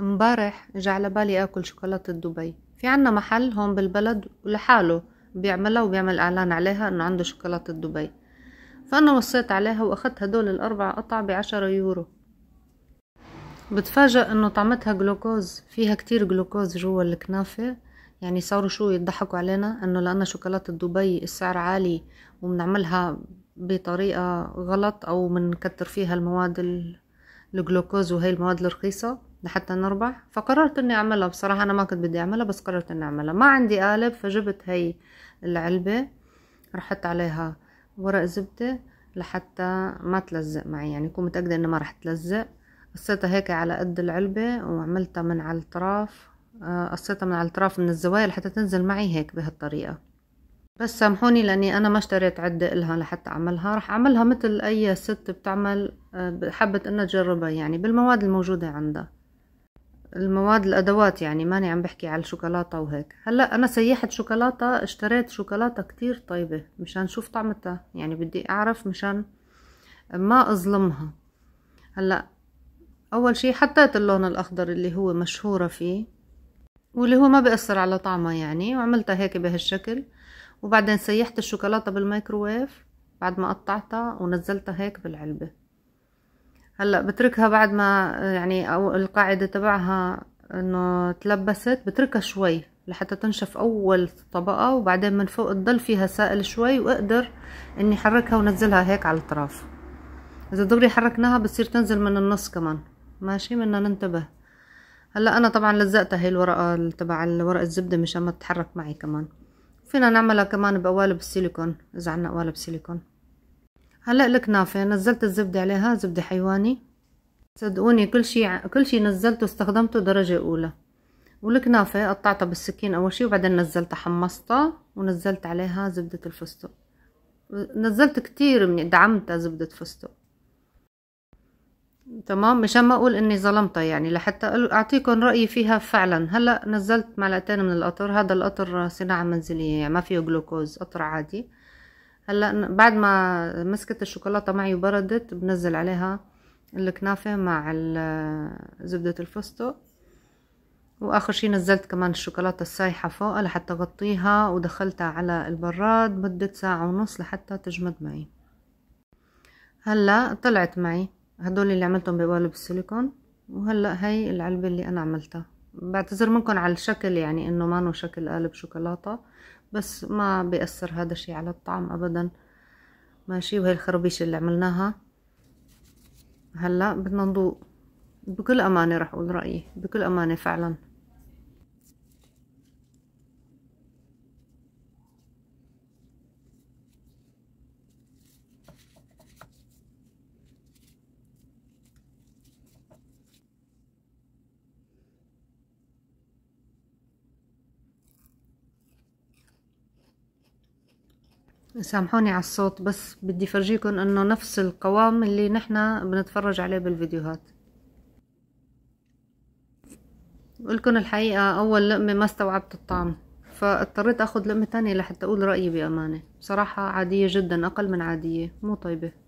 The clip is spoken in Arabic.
امبارح جا على بالي اكل شوكولاتة دبي في عنا محل هون بالبلد ولحاله بيعملها وبيعمل اعلان عليها انه عنده شوكولاتة دبي فانا وصيت عليها واخدت هدول الاربع قطع بعشرة يورو بتفاجئ انه طعمتها جلوكوز فيها كتير جلوكوز جوا الكنافة يعني صاروا شو يضحكوا علينا انه لان شوكولاتة دبي السعر عالي وبنعملها بطريقة غلط او بنكتر فيها المواد الجلوكوز وهي المواد الرخيصة لحتى نربح فقررت اني اعملها بصراحه انا ما كنت بدي اعملها بس قررت اني اعملها ما عندي قالب فجبت هي العلبه رحت عليها ورق زبده لحتى ما تلزق معي يعني كنت متاكده انه ما رح تلزق قصيتها هيك على قد العلبه وعملتها من على الطرف آه، قصيتها من على الطرف من الزوايا لحتى تنزل معي هيك بهالطريقه بس سامحوني لاني انا ما اشتريت عده الها لحتى اعملها رح اعملها مثل اي ست بتعمل آه، حبت انها تجربها يعني بالمواد الموجوده عندها المواد الادوات يعني ماني عم بحكي على الشوكولاته وهيك هلا انا سيحت شوكولاته اشتريت شوكولاته كتير طيبه مشان شوف طعمتها يعني بدي اعرف مشان ما اظلمها هلا اول شي حطيت اللون الاخضر اللي هو مشهوره فيه واللي هو ما بيأثر على طعمها يعني وعملتها هيك بهالشكل وبعدين سيحت الشوكولاته بالميكروويف بعد ما قطعتها ونزلتها هيك بالعلبه هلا بتركها بعد ما يعني او القاعده تبعها انه تلبست بتركها شوي لحتى تنشف اول طبقه وبعدين من فوق تضل فيها سائل شوي واقدر اني احركها ونزلها هيك على الاطراف اذا دغري حركناها بتصير تنزل من النص كمان ماشي بدنا ننتبه هلا انا طبعا لزقتها هي الورقه تبع ورق الزبده مشان ما تتحرك معي كمان فينا نعملها كمان بقوالب السيليكون اذا عنا قوالب سيليكون هلا الكنافه نزلت الزبده عليها زبده حيواني صدقوني كل شيء كل شيء نزلته استخدمته درجه اولى والكنافه قطعتها بالسكين اول شيء وبعدين نزلتها حمصتها ونزلت عليها زبده الفستق نزلت كتير من دعمتها زبده فستق تمام مشان ما اقول اني ظلمتها يعني لحتى اعطيكم رايي فيها فعلا هلا نزلت معلقتين من القطر هذا القطر صناعه منزليه يعني ما فيه جلوكوز قطر عادي هلا بعد ما مسكت الشوكولاته معي وبردت بنزل عليها الكنافه مع زبده الفستق واخر شي نزلت كمان الشوكولاته السايحه فوق لحتى اغطيها ودخلتها على البراد مده ساعه ونص لحتى تجمد معي هلا طلعت معي هدول اللي عملتهم بقالب السيليكون وهلا هي العلبه اللي انا عملتها بعتذر منكم على الشكل يعني انه مانو شكل قالب شوكولاتة بس ما بيأثر هذا الشي على الطعم ابدا ماشي وهي الخربيش اللي عملناها هلا بدنا نضوء بكل امانة رح اقول رأيي بكل امانة فعلا سامحوني على الصوت بس بدي فرجيكم انه نفس القوام اللي نحنا بنتفرج عليه بالفيديوهات قلكن الحقيقة اول لقمة ما استوعبت الطعم فاضطريت اخد لقمة تانية لحتى اقول رأيي بأمانة بصراحة عادية جدا اقل من عادية مو طيبة